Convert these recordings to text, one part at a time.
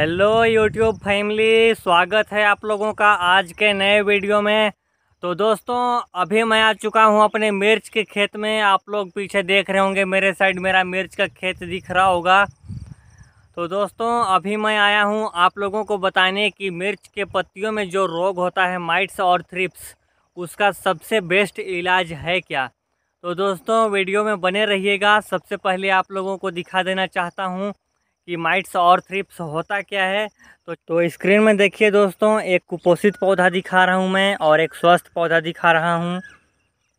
hello YouTube family स्वागत है आप लोगों का आज के नए वीडियो में तो दोस्तों अभी मैं आ चुका हूं अपने मिर्च के खेत में आप लोग पीछे देख रहे होंगे मेरे साइड मेरा मिर्च का खेत दिख रहा होगा तो दोस्तों अभी मैं आया हूं आप लोगों को बताने कि मिर्च के पत्तियों में जो रोग होता है माइट्स और थ्रिप्स उसका सबसे बेस्ट इलाज है क्या तो दोस्तों वीडियो में बने रहिएगा सबसे पहले आप लोगों को दिखा देना चाहता हूँ कि माइट्स और थ्रिप्स होता क्या है तो तो स्क्रीन में देखिए दोस्तों एक कुपोषित पौधा दिखा रहा हूँ मैं और एक स्वस्थ पौधा दिखा रहा हूँ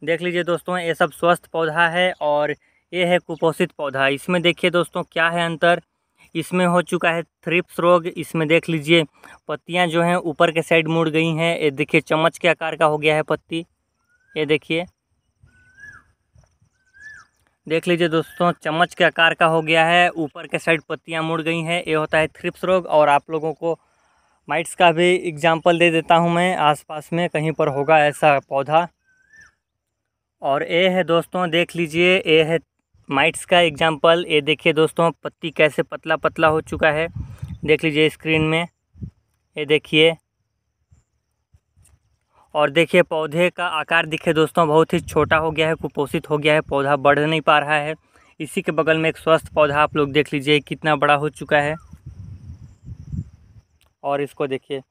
देख लीजिए दोस्तों ये सब स्वस्थ पौधा है और ये है कुपोषित पौधा इसमें देखिए दोस्तों क्या है अंतर इसमें हो चुका है थ्रिप्स रोग इसमें देख लीजिए पत्तियाँ जो हैं ऊपर के साइड मुड़ गई हैं ये देखिए चम्मच के आकार का हो गया है पत्ती ये देखिए देख लीजिए दोस्तों चम्मच के आकार का हो गया है ऊपर के साइड पत्तियां मुड़ गई हैं ये होता है थ्रिप्स रोग और आप लोगों को माइट्स का भी एग्जाम्पल दे देता हूं मैं आसपास में कहीं पर होगा ऐसा पौधा और ये है दोस्तों देख लीजिए ये है माइट्स का एग्जाम्पल ये देखिए दोस्तों पत्ती कैसे पतला पतला हो चुका है देख लीजिए स्क्रीन में ये देखिए और देखिए पौधे का आकार दिखे दोस्तों बहुत ही छोटा हो गया है कुपोषित हो गया है पौधा बढ़ नहीं पा रहा है इसी के बगल में एक स्वस्थ पौधा आप लोग देख लीजिए कितना बड़ा हो चुका है और इसको देखिए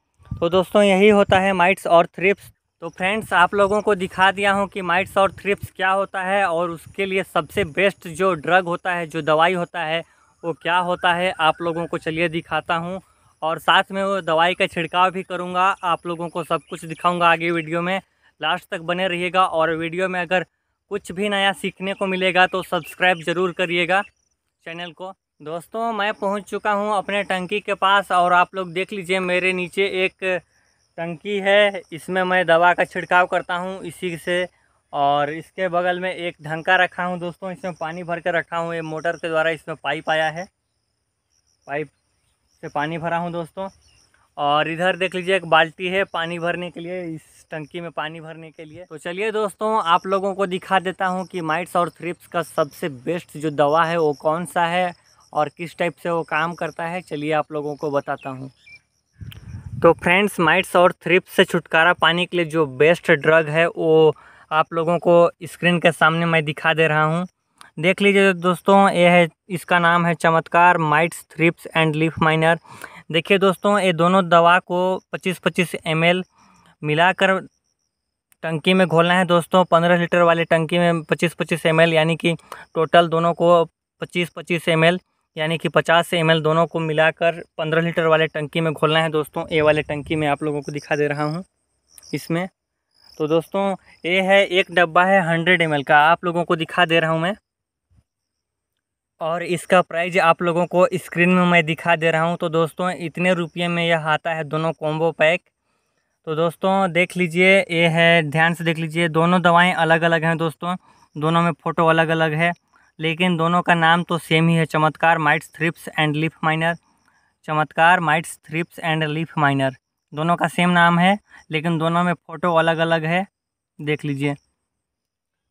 तो दोस्तों यही होता है माइट्स और थ्रिप्स तो फ्रेंड्स आप लोगों को दिखा दिया हूँ कि माइट्स और थ्रिप्स क्या होता है और उसके लिए सबसे बेस्ट जो ड्रग होता है जो दवाई होता है वो क्या होता है आप लोगों को चलिए दिखाता हूँ और साथ में वो दवाई का छिड़काव भी करूँगा आप लोगों को सब कुछ दिखाऊँगा आगे वीडियो में लास्ट तक बने रहिएगा और वीडियो में अगर कुछ भी नया सीखने को मिलेगा तो सब्सक्राइब ज़रूर करिएगा चैनल को दोस्तों मैं पहुंच चुका हूं अपने टंकी के पास और आप लोग देख लीजिए मेरे नीचे एक टंकी है इसमें मैं दवा का छिड़काव करता हूं इसी से और इसके बगल में एक ढंका रखा हूं दोस्तों इसमें पानी भर कर रखा हूं ये मोटर के द्वारा इसमें पाइप आया है पाइप से पानी भरा हूँ दोस्तों और इधर देख लीजिए एक बाल्टी है पानी भरने के लिए इस टंकी में पानी भरने के लिए तो चलिए दोस्तों आप लोगों को दिखा देता हूँ कि माइट्स और थ्रिप्स का सबसे बेस्ट जो दवा है वो कौन सा है और किस टाइप से वो काम करता है चलिए आप लोगों को बताता हूँ तो फ्रेंड्स माइट्स और थ्रिप्स से छुटकारा पाने के लिए जो बेस्ट ड्रग है वो आप लोगों को स्क्रीन के सामने मैं दिखा दे रहा हूँ देख लीजिए दोस्तों ये है इसका नाम है Chamatkar mites thrips and leaf miner देखिए दोस्तों ये दोनों दवा को 25-25 एम मिलाकर टंकी में घोलना है दोस्तों 15 लीटर वाले टंकी में 25-25 एम यानी कि टोटल दोनों को 25-25 एम यानी कि 50 एम दोनों को मिलाकर 15 लीटर वाले टंकी में घोलना है दोस्तों ए वाले टंकी में आप लोगों को दिखा दे रहा हूँ इसमें तो दोस्तों ये है एक डब्बा है हंड्रेड एम का आप लोगों को दिखा दे रहा हूँ मैं और इसका प्राइज आप लोगों को स्क्रीन में मैं दिखा दे रहा हूँ तो दोस्तों इतने रुपये में यह आता है दोनों कॉम्बो पैक तो दोस्तों देख लीजिए ये है ध्यान से देख लीजिए दोनों दवाएं अलग अलग हैं दोस्तों दोनों में फ़ोटो अलग अलग है लेकिन दोनों का नाम तो सेम ही है Chamatkar mites thrips and leaf miner Chamatkar mites thrips and leaf miner दोनों का सेम नाम है लेकिन दोनों में फ़ोटो अलग अलग है देख लीजिए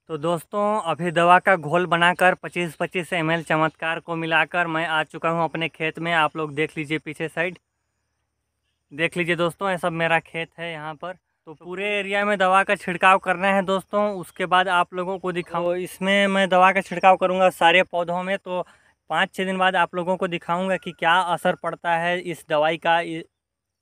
तो दोस्तों अभी दवा का घोल बनाकर 25-25 एम एल चमत्कार को मिलाकर मैं आ चुका हूँ अपने खेत में आप लोग देख लीजिए पीछे साइड देख लीजिए दोस्तों ये सब मेरा खेत है यहाँ पर तो पूरे एरिया में दवा का छिड़काव करना है दोस्तों उसके बाद आप लोगों को दिखाऊँ तो इसमें मैं दवा का छिड़काव करूँगा सारे पौधों में तो पाँच छः दिन बाद आप लोगों को दिखाऊँगा कि क्या असर पड़ता है इस दवाई का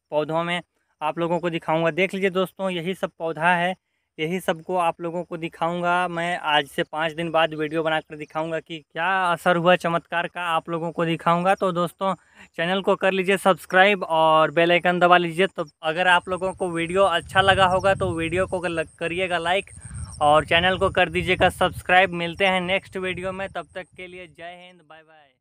पौधों में आप लोगों को दिखाऊँगा देख लीजिए दोस्तों यही सब पौधा है यही सबको आप लोगों को दिखाऊंगा मैं आज से पाँच दिन बाद वीडियो बनाकर दिखाऊंगा कि क्या असर हुआ चमत्कार का आप लोगों को दिखाऊंगा तो दोस्तों चैनल को कर लीजिए सब्सक्राइब और बेल आइकन दबा लीजिए तो अगर आप लोगों को वीडियो अच्छा लगा होगा तो वीडियो को करिएगा लाइक और चैनल को कर दीजिएगा सब्सक्राइब मिलते हैं नेक्स्ट वीडियो में तब तक के लिए जय हिंद बाय बाय